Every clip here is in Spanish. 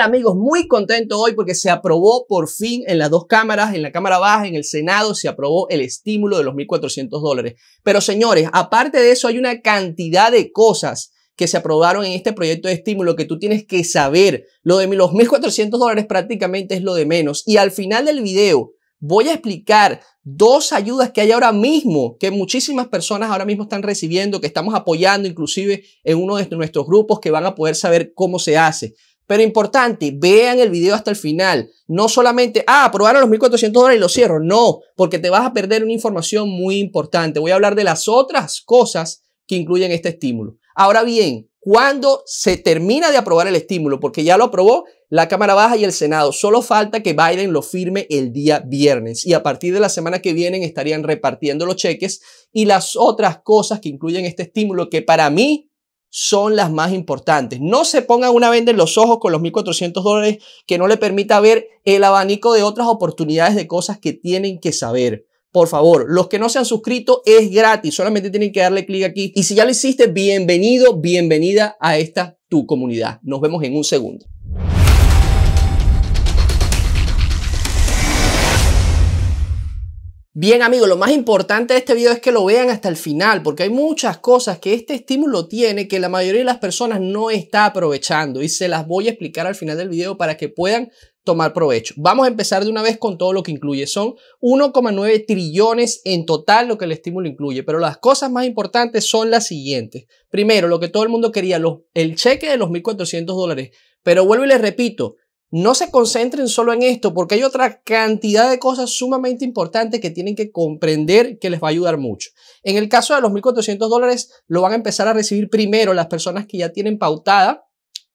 amigos? Muy contento hoy porque se aprobó por fin en las dos cámaras, en la Cámara Baja, en el Senado, se aprobó el estímulo de los 1.400 dólares. Pero señores, aparte de eso hay una cantidad de cosas que se aprobaron en este proyecto de estímulo que tú tienes que saber. Lo de los 1.400 dólares prácticamente es lo de menos. Y al final del video voy a explicar dos ayudas que hay ahora mismo, que muchísimas personas ahora mismo están recibiendo, que estamos apoyando inclusive en uno de nuestros grupos que van a poder saber cómo se hace. Pero importante, vean el video hasta el final. No solamente, ah, aprobaron los 1.400 dólares y lo cierro. No, porque te vas a perder una información muy importante. Voy a hablar de las otras cosas que incluyen este estímulo. Ahora bien, cuando se termina de aprobar el estímulo, porque ya lo aprobó la Cámara Baja y el Senado, solo falta que Biden lo firme el día viernes y a partir de la semana que viene estarían repartiendo los cheques y las otras cosas que incluyen este estímulo que para mí son las más importantes. No se pongan una venda en los ojos con los 1.400 dólares que no le permita ver el abanico de otras oportunidades de cosas que tienen que saber. Por favor, los que no se han suscrito es gratis, solamente tienen que darle clic aquí. Y si ya lo hiciste, bienvenido, bienvenida a esta tu comunidad. Nos vemos en un segundo. Bien amigos, lo más importante de este video es que lo vean hasta el final, porque hay muchas cosas que este estímulo tiene que la mayoría de las personas no está aprovechando y se las voy a explicar al final del video para que puedan tomar provecho. Vamos a empezar de una vez con todo lo que incluye. Son 1,9 trillones en total lo que el estímulo incluye, pero las cosas más importantes son las siguientes. Primero, lo que todo el mundo quería, el cheque de los 1.400 dólares. Pero vuelvo y les repito, no se concentren solo en esto porque hay otra cantidad de cosas sumamente importantes que tienen que comprender que les va a ayudar mucho. En el caso de los 1.400 dólares, lo van a empezar a recibir primero las personas que ya tienen pautada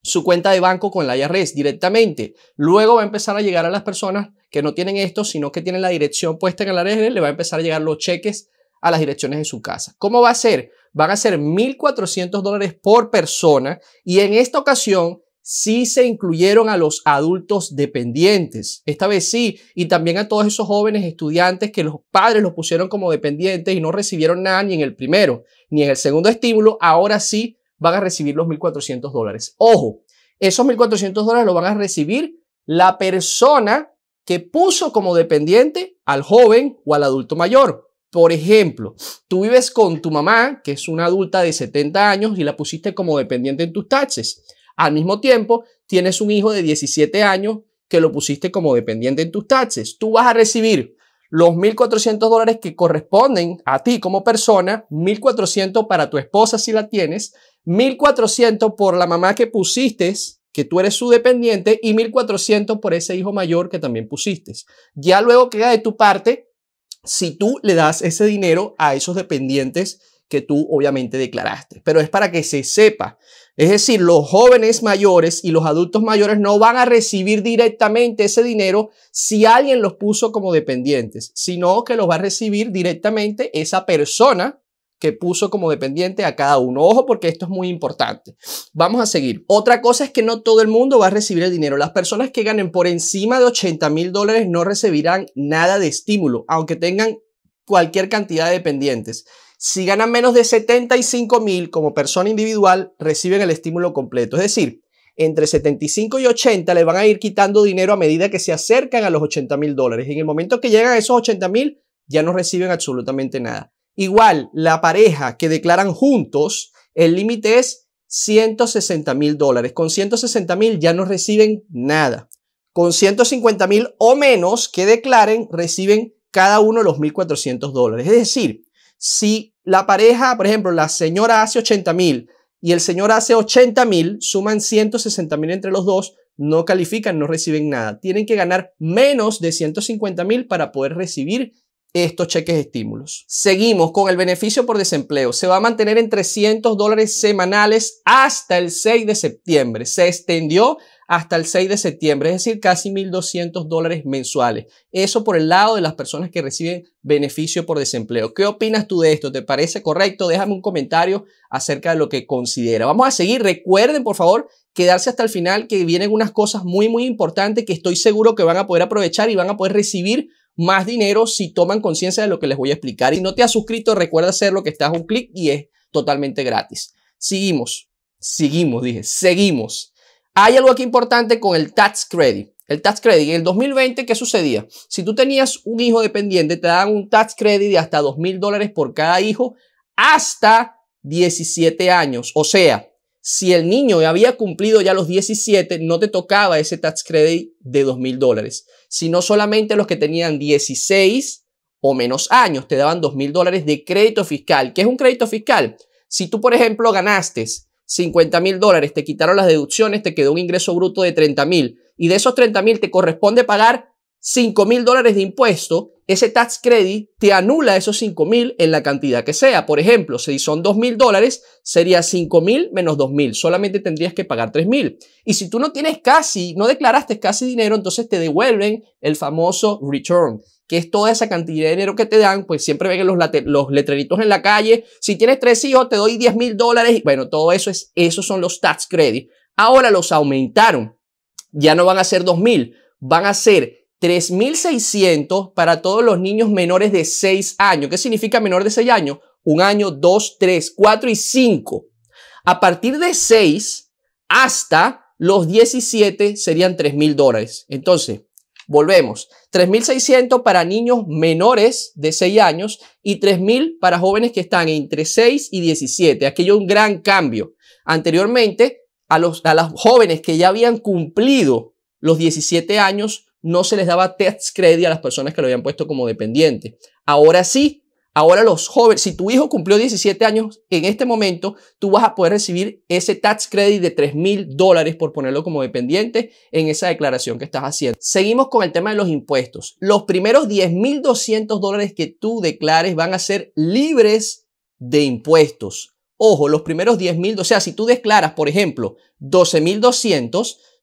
su cuenta de banco con la IRS directamente. Luego va a empezar a llegar a las personas que no tienen esto, sino que tienen la dirección puesta en la IRS, le va a empezar a llegar los cheques a las direcciones de su casa. ¿Cómo va a ser? Van a ser 1.400 dólares por persona y en esta ocasión sí se incluyeron a los adultos dependientes. Esta vez sí, y también a todos esos jóvenes estudiantes que los padres los pusieron como dependientes y no recibieron nada ni en el primero ni en el segundo estímulo, ahora sí van a recibir los 1.400 dólares. Ojo, esos 1.400 dólares los van a recibir la persona que puso como dependiente al joven o al adulto mayor. Por ejemplo, tú vives con tu mamá, que es una adulta de 70 años, y la pusiste como dependiente en tus taxes. Al mismo tiempo, tienes un hijo de 17 años que lo pusiste como dependiente en tus taxes. Tú vas a recibir los 1.400 dólares que corresponden a ti como persona, 1.400 para tu esposa si la tienes, 1.400 por la mamá que pusiste, que tú eres su dependiente, y 1.400 por ese hijo mayor que también pusiste. Ya luego queda de tu parte si tú le das ese dinero a esos dependientes que tú obviamente declaraste. Pero es para que se sepa es decir, los jóvenes mayores y los adultos mayores no van a recibir directamente ese dinero si alguien los puso como dependientes, sino que los va a recibir directamente esa persona que puso como dependiente a cada uno. Ojo porque esto es muy importante. Vamos a seguir. Otra cosa es que no todo el mundo va a recibir el dinero. Las personas que ganen por encima de 80 mil dólares no recibirán nada de estímulo, aunque tengan cualquier cantidad de dependientes. Si ganan menos de 75 mil como persona individual, reciben el estímulo completo. Es decir, entre 75 y 80 le van a ir quitando dinero a medida que se acercan a los 80 mil dólares. en el momento que llegan a esos 80 mil, ya no reciben absolutamente nada. Igual, la pareja que declaran juntos, el límite es 160 mil dólares. Con 160 mil ya no reciben nada. Con 150 mil o menos que declaren, reciben cada uno los 1.400 dólares. Es decir, si la pareja, por ejemplo, la señora hace 80 mil y el señor hace 80 mil, suman 160 mil entre los dos, no califican, no reciben nada. Tienen que ganar menos de 150 mil para poder recibir estos cheques de estímulos. Seguimos con el beneficio por desempleo. Se va a mantener en 300 dólares semanales hasta el 6 de septiembre. Se extendió hasta el 6 de septiembre, es decir, casi 1.200 dólares mensuales. Eso por el lado de las personas que reciben beneficio por desempleo. ¿Qué opinas tú de esto? ¿Te parece correcto? Déjame un comentario acerca de lo que considera. Vamos a seguir. Recuerden, por favor, quedarse hasta el final, que vienen unas cosas muy, muy importantes que estoy seguro que van a poder aprovechar y van a poder recibir más dinero si toman conciencia de lo que les voy a explicar. y no te has suscrito, recuerda hacerlo, que estás un clic y es totalmente gratis. Seguimos, seguimos, dije, seguimos. Hay algo aquí importante con el tax credit. El tax credit. En el 2020, ¿qué sucedía? Si tú tenías un hijo dependiente, te daban un tax credit de hasta 2 mil dólares por cada hijo hasta 17 años. O sea, si el niño había cumplido ya los 17, no te tocaba ese tax credit de 2 mil dólares, sino solamente los que tenían 16 o menos años te daban 2 mil dólares de crédito fiscal. ¿Qué es un crédito fiscal? Si tú, por ejemplo, ganaste 50 mil dólares, te quitaron las deducciones, te quedó un ingreso bruto de 30 mil y de esos 30 mil te corresponde pagar 5 mil dólares de impuesto, ese tax credit te anula esos 5 mil en la cantidad que sea. Por ejemplo, si son 2 mil dólares, sería 5 mil menos 2 mil. Solamente tendrías que pagar 3 mil. Y si tú no tienes casi, no declaraste casi dinero, entonces te devuelven el famoso return, que es toda esa cantidad de dinero que te dan. Pues siempre ven los, los letreritos en la calle. Si tienes tres hijos, te doy 10 mil dólares. Bueno, todo eso es, esos son los tax credit. Ahora los aumentaron. Ya no van a ser 2 mil, van a ser 3.600 para todos los niños menores de 6 años. ¿Qué significa menor de 6 años? Un año, dos, tres, cuatro y cinco. A partir de 6 hasta los 17 serían 3.000 dólares. Entonces, volvemos. 3.600 para niños menores de 6 años y 3.000 para jóvenes que están entre 6 y 17. Aquello es un gran cambio. Anteriormente, a los, a los jóvenes que ya habían cumplido los 17 años, no se les daba tax credit a las personas que lo habían puesto como dependiente. Ahora sí, ahora los jóvenes, si tu hijo cumplió 17 años, en este momento tú vas a poder recibir ese tax credit de 3 mil dólares por ponerlo como dependiente en esa declaración que estás haciendo. Seguimos con el tema de los impuestos. Los primeros $10,200 mil dólares que tú declares van a ser libres de impuestos. Ojo, los primeros 10 mil, o sea, si tú declaras, por ejemplo, 12 mil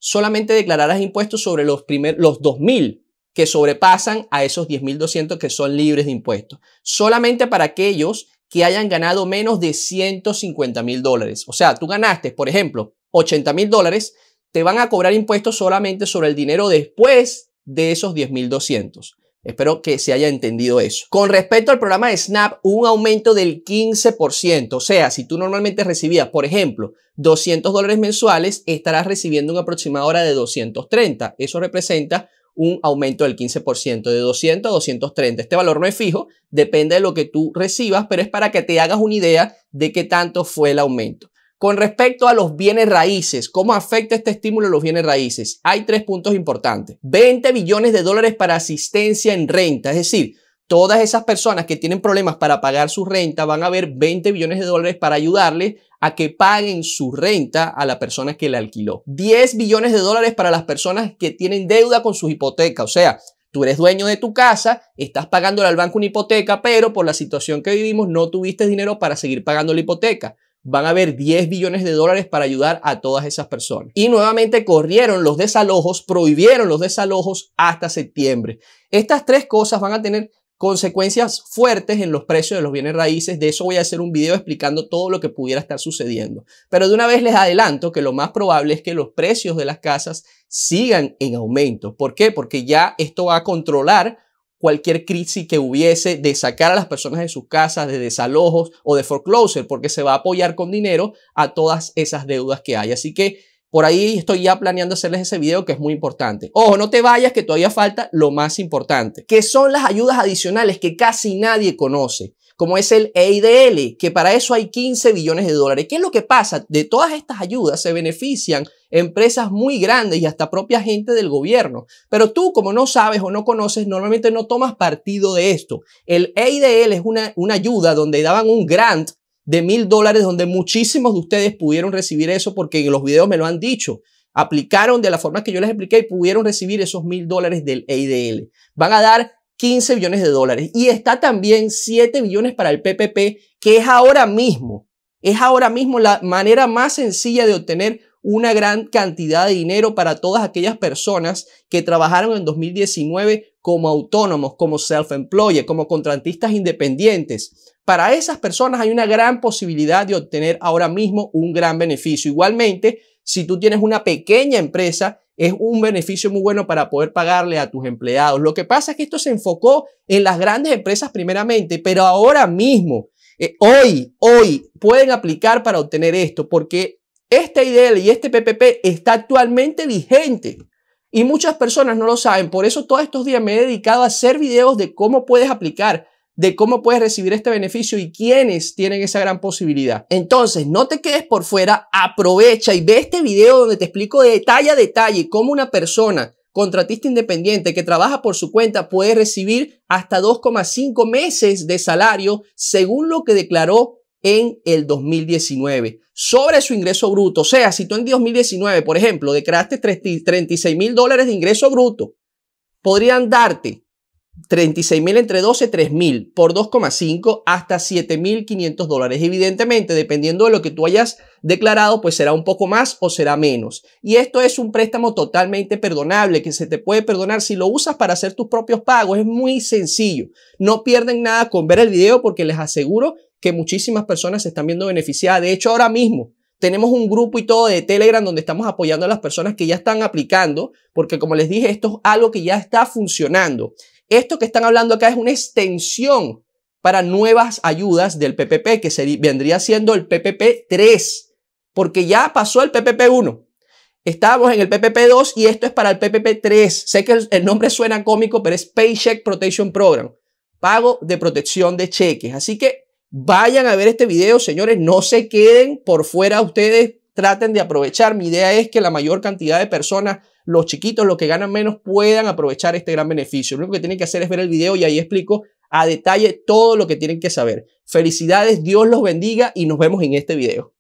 solamente declararás impuestos sobre los, primer, los 2.000 que sobrepasan a esos 10.200 que son libres de impuestos. Solamente para aquellos que hayan ganado menos de 150,000. mil dólares. O sea, tú ganaste, por ejemplo, 80,000, mil dólares, te van a cobrar impuestos solamente sobre el dinero después de esos 10.200. Espero que se haya entendido eso. Con respecto al programa de Snap, un aumento del 15%. O sea, si tú normalmente recibías, por ejemplo, 200 dólares mensuales, estarás recibiendo una aproximadora de 230. Eso representa un aumento del 15%, de 200 a 230. Este valor no es fijo, depende de lo que tú recibas, pero es para que te hagas una idea de qué tanto fue el aumento. Con respecto a los bienes raíces, ¿cómo afecta este estímulo a los bienes raíces? Hay tres puntos importantes. 20 billones de dólares para asistencia en renta, es decir, todas esas personas que tienen problemas para pagar su renta van a ver 20 billones de dólares para ayudarles a que paguen su renta a la persona que la alquiló. 10 billones de dólares para las personas que tienen deuda con su hipoteca. o sea, Tú eres dueño de tu casa, estás pagándole al banco una hipoteca, pero por la situación que vivimos no tuviste dinero para seguir pagando la hipoteca van a haber 10 billones de dólares para ayudar a todas esas personas. Y nuevamente corrieron los desalojos, prohibieron los desalojos hasta septiembre. Estas tres cosas van a tener consecuencias fuertes en los precios de los bienes raíces. De eso voy a hacer un video explicando todo lo que pudiera estar sucediendo. Pero de una vez les adelanto que lo más probable es que los precios de las casas sigan en aumento. ¿Por qué? Porque ya esto va a controlar cualquier crisis que hubiese de sacar a las personas de sus casas, de desalojos o de foreclosure, porque se va a apoyar con dinero a todas esas deudas que hay. Así que por ahí estoy ya planeando hacerles ese video que es muy importante. Ojo, no te vayas que todavía falta lo más importante, que son las ayudas adicionales que casi nadie conoce como es el EIDL, que para eso hay 15 billones de dólares. ¿Qué es lo que pasa? De todas estas ayudas se benefician empresas muy grandes y hasta propia gente del gobierno. Pero tú, como no sabes o no conoces, normalmente no tomas partido de esto. El EIDL es una, una ayuda donde daban un grant de mil dólares, donde muchísimos de ustedes pudieron recibir eso porque en los videos me lo han dicho aplicaron de la forma que yo les expliqué y pudieron recibir esos mil dólares del EIDL. Van a dar 15 billones de dólares. Y está también 7 billones para el PPP, que es ahora mismo, es ahora mismo la manera más sencilla de obtener una gran cantidad de dinero para todas aquellas personas que trabajaron en 2019 como autónomos, como self-employed, como contratistas independientes. Para esas personas hay una gran posibilidad de obtener ahora mismo un gran beneficio. Igualmente, si tú tienes una pequeña empresa es un beneficio muy bueno para poder pagarle a tus empleados. Lo que pasa es que esto se enfocó en las grandes empresas primeramente, pero ahora mismo, eh, hoy, hoy, pueden aplicar para obtener esto, porque esta IDL y este PPP está actualmente vigente. Y muchas personas no lo saben, por eso todos estos días me he dedicado a hacer videos de cómo puedes aplicar de cómo puedes recibir este beneficio y quiénes tienen esa gran posibilidad. Entonces, no te quedes por fuera, aprovecha y ve este video donde te explico de detalle a detalle cómo una persona contratista independiente que trabaja por su cuenta puede recibir hasta 2,5 meses de salario según lo que declaró en el 2019 sobre su ingreso bruto. O sea, si tú en 2019, por ejemplo, declaraste 36 mil dólares de ingreso bruto, podrían darte 36.000 entre 12, 3.000 por 2,5 hasta 7.500 dólares. Evidentemente, dependiendo de lo que tú hayas declarado, pues será un poco más o será menos. Y esto es un préstamo totalmente perdonable que se te puede perdonar si lo usas para hacer tus propios pagos. Es muy sencillo. No pierden nada con ver el video porque les aseguro que muchísimas personas se están viendo beneficiadas. De hecho, ahora mismo tenemos un grupo y todo de Telegram donde estamos apoyando a las personas que ya están aplicando, porque como les dije, esto es algo que ya está funcionando. Esto que están hablando acá es una extensión para nuevas ayudas del PPP, que vendría siendo el PPP 3, porque ya pasó el PPP 1. Estamos en el PPP 2 y esto es para el PPP 3. Sé que el nombre suena cómico, pero es Paycheck Protection Program, pago de protección de cheques. Así que vayan a ver este video, señores, no se queden por fuera ustedes, traten de aprovechar. Mi idea es que la mayor cantidad de personas los chiquitos, los que ganan menos, puedan aprovechar este gran beneficio. Lo único que tienen que hacer es ver el video y ahí explico a detalle todo lo que tienen que saber. Felicidades, Dios los bendiga y nos vemos en este video.